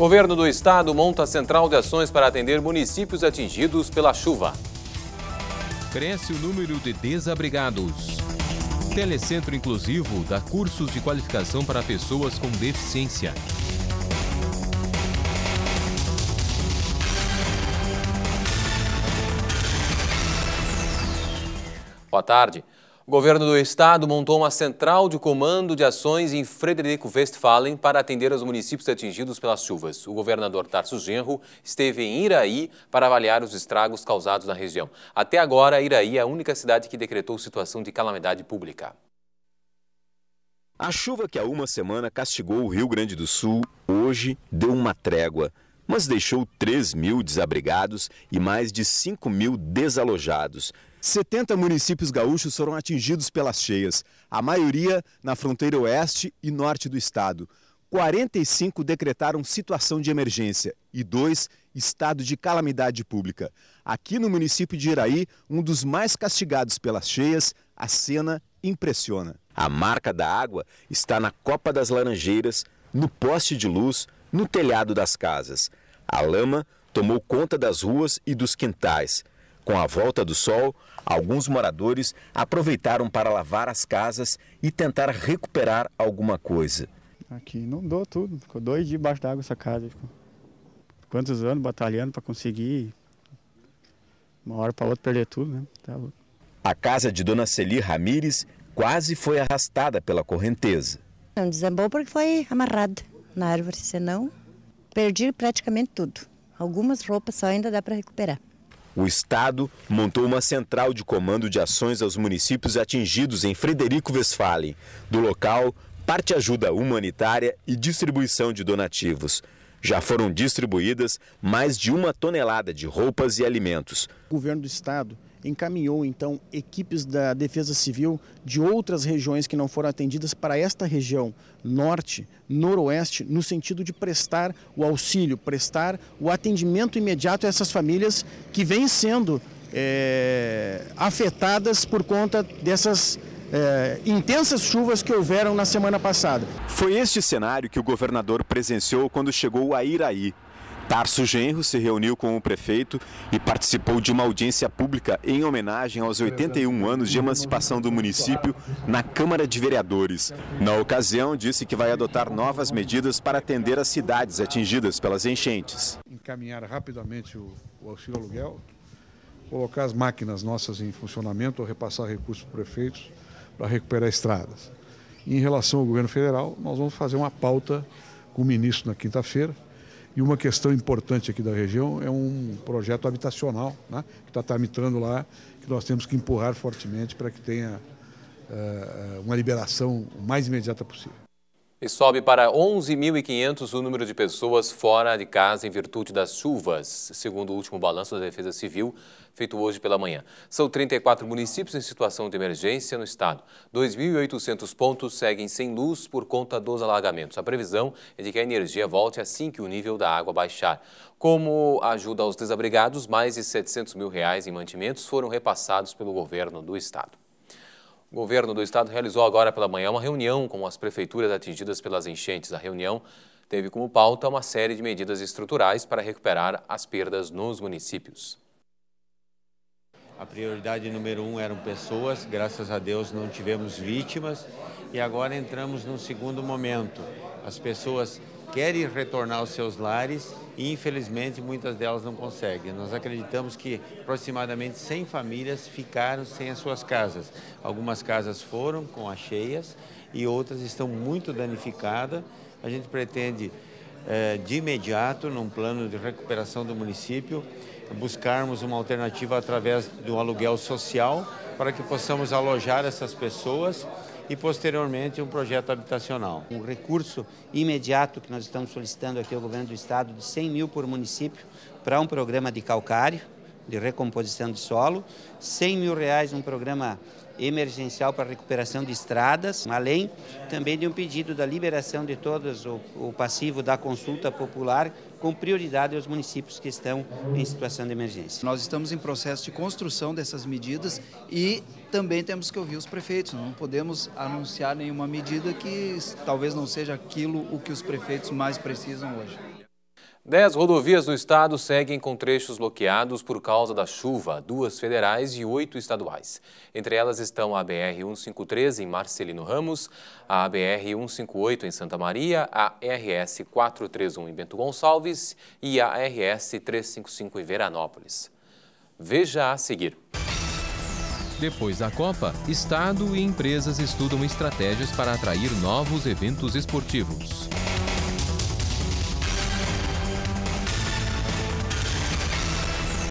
Governo do Estado monta central de ações para atender municípios atingidos pela chuva. Cresce o número de desabrigados. Telecentro Inclusivo dá cursos de qualificação para pessoas com deficiência. Boa tarde. O governo do estado montou uma central de comando de ações em Frederico Westphalen para atender os municípios atingidos pelas chuvas. O governador Tarso Genro esteve em Iraí para avaliar os estragos causados na região. Até agora, Iraí é a única cidade que decretou situação de calamidade pública. A chuva que há uma semana castigou o Rio Grande do Sul, hoje deu uma trégua mas deixou 3 mil desabrigados e mais de 5 mil desalojados. 70 municípios gaúchos foram atingidos pelas cheias, a maioria na fronteira oeste e norte do estado. 45 decretaram situação de emergência e dois estado de calamidade pública. Aqui no município de Iraí, um dos mais castigados pelas cheias, a cena impressiona. A marca da água está na Copa das Laranjeiras, no poste de luz, no telhado das casas. A lama tomou conta das ruas e dos quintais. Com a volta do sol, alguns moradores aproveitaram para lavar as casas e tentar recuperar alguma coisa. Aqui não inundou tudo, ficou dois dias debaixo d'água essa casa. Quantos anos batalhando para conseguir, uma hora para outra perder tudo, né? Tá a casa de Dona Celi Ramires quase foi arrastada pela correnteza. Não desabou porque foi amarrada na árvore, senão perdi praticamente tudo. Algumas roupas só ainda dá para recuperar. O Estado montou uma central de comando de ações aos municípios atingidos em Frederico Westphalen. Do local, parte ajuda humanitária e distribuição de donativos. Já foram distribuídas mais de uma tonelada de roupas e alimentos. O governo do estado encaminhou então equipes da Defesa Civil de outras regiões que não foram atendidas para esta região norte, noroeste, no sentido de prestar o auxílio, prestar o atendimento imediato a essas famílias que vêm sendo é, afetadas por conta dessas é, intensas chuvas que houveram na semana passada. Foi este cenário que o governador presenciou quando chegou a Iraí. Tarso Genro se reuniu com o prefeito e participou de uma audiência pública em homenagem aos 81 anos de emancipação do município na Câmara de Vereadores. Na ocasião, disse que vai adotar novas medidas para atender as cidades atingidas pelas enchentes. Encaminhar rapidamente o, o auxílio aluguel, colocar as máquinas nossas em funcionamento ou repassar recursos para prefeitos para recuperar estradas. Em relação ao governo federal, nós vamos fazer uma pauta com o ministro na quinta-feira. E uma questão importante aqui da região é um projeto habitacional, né, que está tramitando lá, que nós temos que empurrar fortemente para que tenha uh, uma liberação o mais imediata possível. E sobe para 11.500 o número de pessoas fora de casa em virtude das chuvas, segundo o último balanço da Defesa Civil, feito hoje pela manhã. São 34 municípios em situação de emergência no estado. 2.800 pontos seguem sem luz por conta dos alagamentos. A previsão é de que a energia volte assim que o nível da água baixar. Como ajuda aos desabrigados, mais de 700 mil reais em mantimentos foram repassados pelo governo do estado. O governo do estado realizou agora pela manhã uma reunião com as prefeituras atingidas pelas enchentes. A reunião teve como pauta uma série de medidas estruturais para recuperar as perdas nos municípios. A prioridade número um eram pessoas, graças a Deus não tivemos vítimas e agora entramos num segundo momento. As pessoas querem retornar aos seus lares e, infelizmente, muitas delas não conseguem. Nós acreditamos que aproximadamente 100 famílias ficaram sem as suas casas. Algumas casas foram com as cheias e outras estão muito danificadas. A gente pretende, eh, de imediato, num plano de recuperação do município, buscarmos uma alternativa através do aluguel social para que possamos alojar essas pessoas e posteriormente um projeto habitacional. Um recurso imediato que nós estamos solicitando aqui ao governo do estado de 100 mil por município para um programa de calcário, de recomposição de solo, 100 mil reais um programa emergencial para recuperação de estradas, além também de um pedido da liberação de todos o, o passivo da consulta popular com prioridade aos municípios que estão em situação de emergência. Nós estamos em processo de construção dessas medidas e também temos que ouvir os prefeitos. Não podemos anunciar nenhuma medida que talvez não seja aquilo o que os prefeitos mais precisam hoje. Dez rodovias no estado seguem com trechos bloqueados por causa da chuva, duas federais e oito estaduais. Entre elas estão a BR-153 em Marcelino Ramos, a BR-158 em Santa Maria, a RS-431 em Bento Gonçalves e a RS-355 em Veranópolis. Veja a seguir. Depois da Copa, Estado e empresas estudam estratégias para atrair novos eventos esportivos.